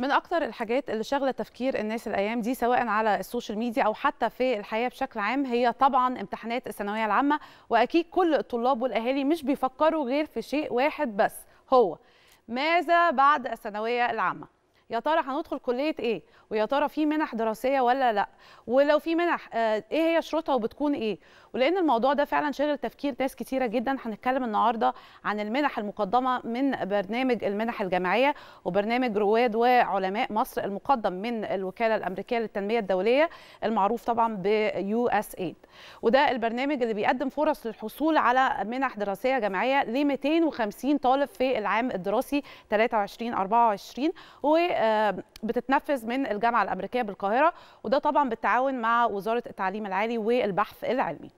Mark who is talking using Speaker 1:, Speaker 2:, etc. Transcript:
Speaker 1: من اكتر الحاجات اللي شاغله تفكير الناس الايام دي سواء على السوشيال ميديا او حتى في الحياه بشكل عام هي طبعا امتحانات الثانويه العامه واكيد كل الطلاب والاهالي مش بيفكروا غير في شيء واحد بس هو ماذا بعد الثانويه العامه يا ترى هندخل كليه ايه ويا ترى في منح دراسيه ولا لا ولو في منح آه، ايه هي شروطها وبتكون ايه ولان الموضوع ده فعلا شغل تفكير ناس كتيره جدا هنتكلم النهارده عن المنح المقدمه من برنامج المنح الجامعيه وبرنامج رواد وعلماء مصر المقدم من الوكاله الامريكيه للتنميه الدوليه المعروف طبعا بيو اس ايد وده البرنامج اللي بيقدم فرص للحصول على منح دراسيه جامعيه ل 250 طالب في العام الدراسي 23 24 و آه، بتتنفذ من الجامعه الامريكيه بالقاهره وده طبعا بالتعاون مع وزاره التعليم العالي والبحث العلمي